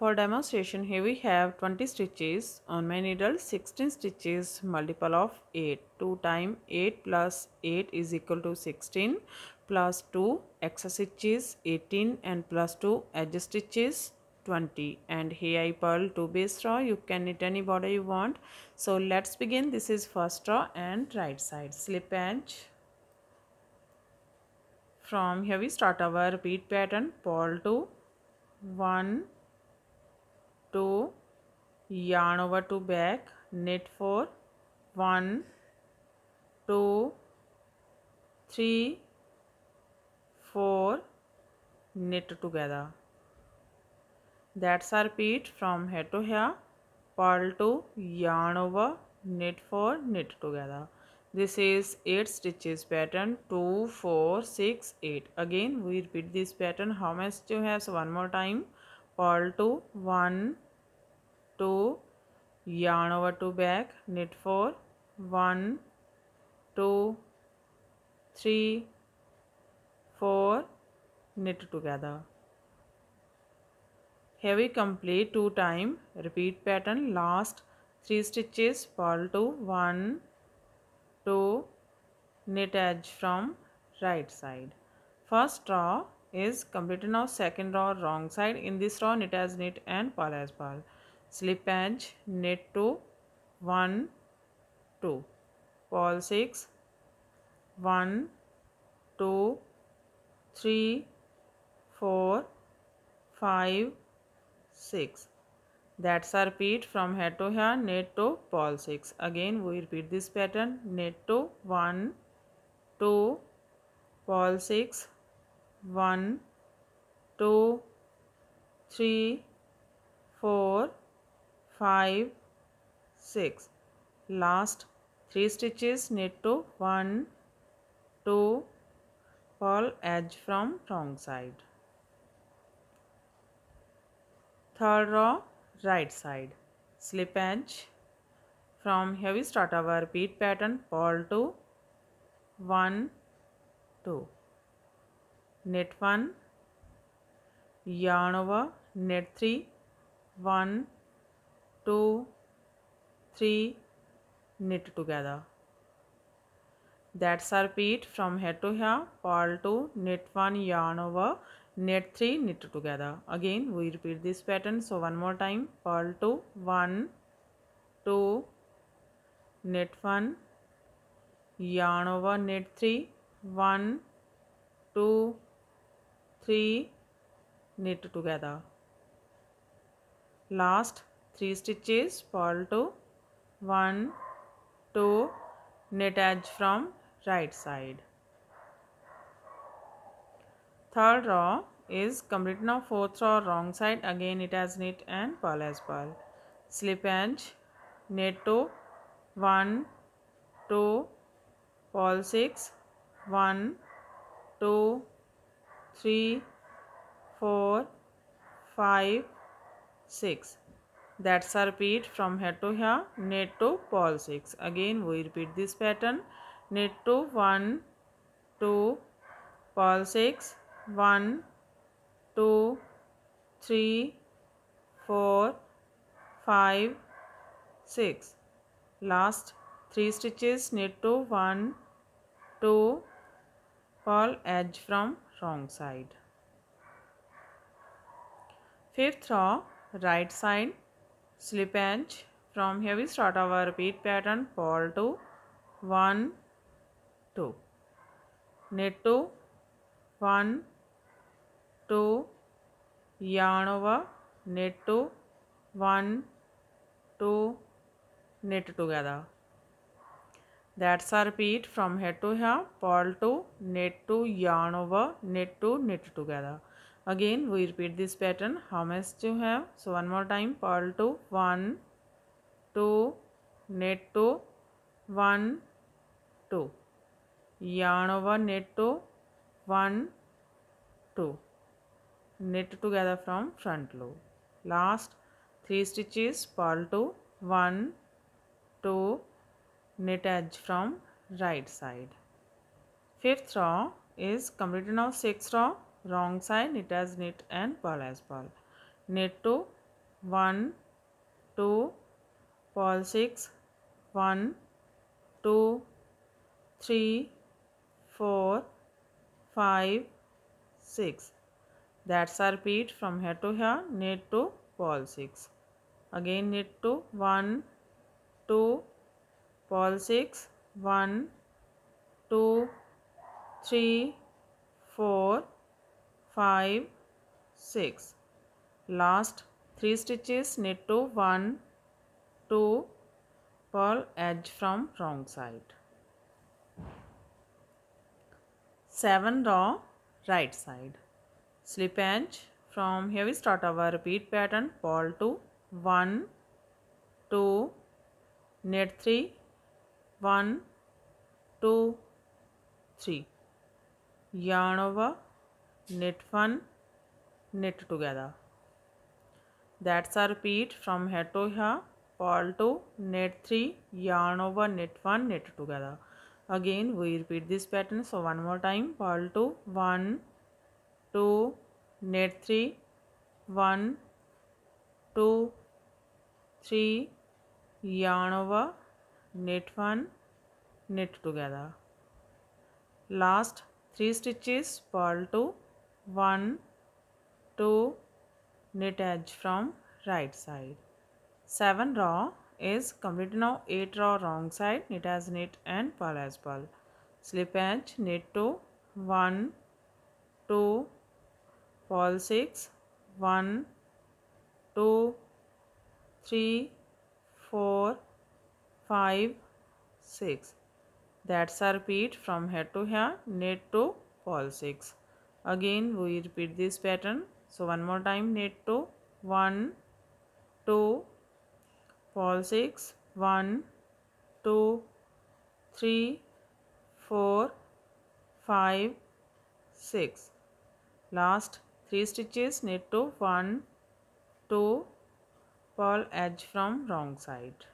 For demonstration here we have 20 stitches on my needle 16 stitches multiple of 8 2 times 8 plus 8 is equal to 16 plus 2 excess stitches 18 and plus 2 edge stitches 20 and here I pearl 2 base straw you can knit any border you want so let's begin this is first row and right side slip edge from here we start our repeat pattern purl 2 1 2 yarn over 2 back knit four. One, 1 2 3 4 knit together that's our repeat from head to here purl two, yarn over knit four, knit together this is 8 stitches pattern 2 4 6 8 again we repeat this pattern how many stitches you have so one more time all two, one, two, 1 2 yarn over 2 back knit 4 1 2 3 4 knit together here we complete two time repeat pattern last three stitches fall to 1 2 knit edge from right side first draw is completed now second row wrong side in this row knit as knit and purl as purl slip edge knit 2 1 2 purl 6 1 2 3 4 5 6 that's our repeat from head to here. knit to purl 6 again we repeat this pattern knit to 1 2 purl 6 one, two, three, four, five, six. Last three stitches knit to one, two, Pull edge from wrong side. Third row, right side, slip edge. From here we start our bead pattern, Pull to 1, 2. net 1 yarn over net 3 1 2 3 knit together that's repeat from head to here purl to knit 1 yarn over knit 3 knit together again we repeat this pattern so one more time purl to 1 2 knit 1 yarn over knit 3 1 2 3 knit together last 3 stitches purl to 1 2 knit edge from right side third row is complete now fourth row wrong side again it has knit and purl as purl slip edge knit to 1 2 purl 6 1 2 three four five six that's our repeat from here to here knit two purl six again we repeat this pattern knit two one two purl six one two three four five six last three stitches knit two one two purl as from wrong side fifth row right side slip edge from here we start our repeat pattern purl to 1 2 knit to 1 2 yarn over knit to 1 2 knit together that's our repeat from head to here purl to knit to yarn over knit to knit together again we repeat this pattern how much you have so one more time purl to one two knit to one two yarn over knit to one two knit together from front loop last three stitches purl to one two knit edge from right side fifth row is completed now sixth row wrong side knit as knit and purl as purl knit 2 1 2 purl 6 1 2 3 4 5 6 that's our repeat from here to here knit 2 purl 6 again knit 2 1 2 ball 6 1 2 3 4 5 6 last 3 stitches knit to 1 2 purl edge from wrong side 7 row right side slip edge from here we start our repeat pattern purl to 1 2 knit 3 one two three yarn over knit one knit together that's our repeat from here to here purl two knit three yarn over knit one knit together again we repeat this pattern so one more time purl two one two knit three one two three yarn over knit one knit together last three stitches purl to one knit edge from right side seven row is complete now eight row wrong side knit as knit and purl as purl slip edge knit to one two purl six one two three four 5 6 that's our repeat from head to here net to fall 6 again we repeat this pattern so one more time net to 1 2 6 1 2 3 4 5 6 last 3 stitches knit to 1 2 purl edge from wrong side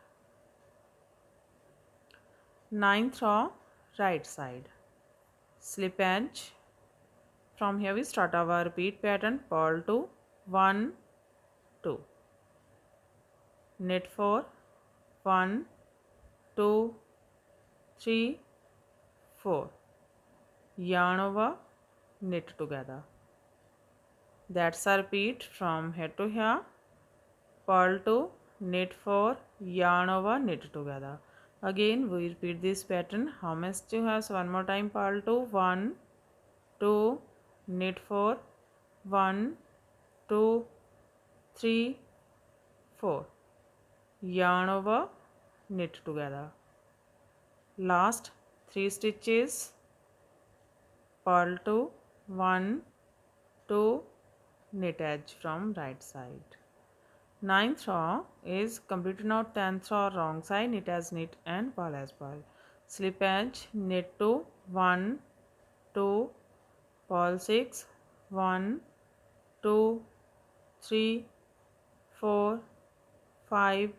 ninth row right side slip edge from here we start our repeat pattern purl 2 1 2 knit 4 1 2 3 4 yarn over knit together that's our repeat from here to here purl 2 knit 4 yarn over knit together again we repeat this pattern how much to has one more time palto 1 2 knit four, one, two, three, four. yarn over knit together last 3 stitches palto 1 2 knit edge from right side Ninth row is complete now tenth row wrong side knit as knit and purl as purl. Slip edge knit to 1 2 purl six, one, two, three, four, five,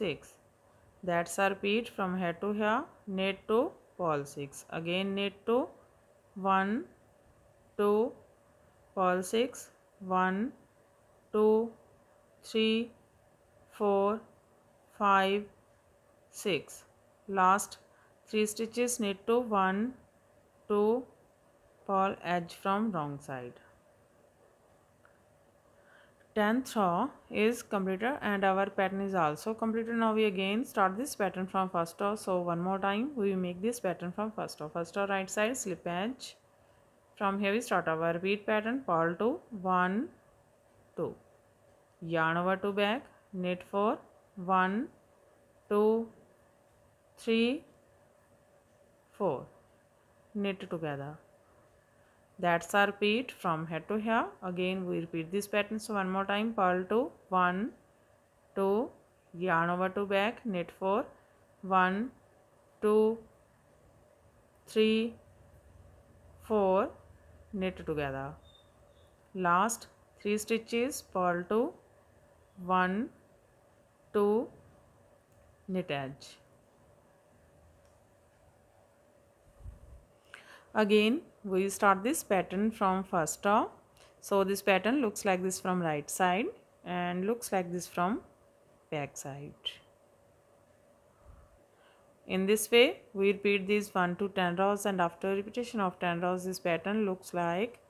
six. That's a repeat from here to here. Knit to purl six. Again knit to one, two, purl six, one, two. three, four, five, six. Last three stitches knit to one, two, pull edge from wrong side. 10th row is completed and our pattern is also completed now we again start this pattern from first row so one more time we make this pattern from first row first row right side slip edge from here we start our repeat pattern purl to 1 2 yarn over 2 back knit four. One, 1 2 3 4 knit together that's our repeat from head to here again we repeat this pattern so one more time purl to 1 2 yarn over 2 back knit four. One, 1 2 3 4 knit together last 3 stitches purl to one two knit edge again we start this pattern from first top so this pattern looks like this from right side and looks like this from back side in this way we repeat these 1 to 10 rows and after repetition of 10 rows this pattern looks like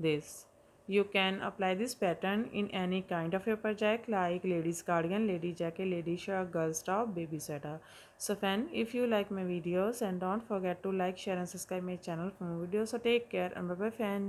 this you can apply this pattern in any kind of paper jack like ladies cardigan lady jacket lady shirt girls top baby sweater so fan if you like my videos and don't forget to like share and subscribe my channel for more videos so take care and bye bye fan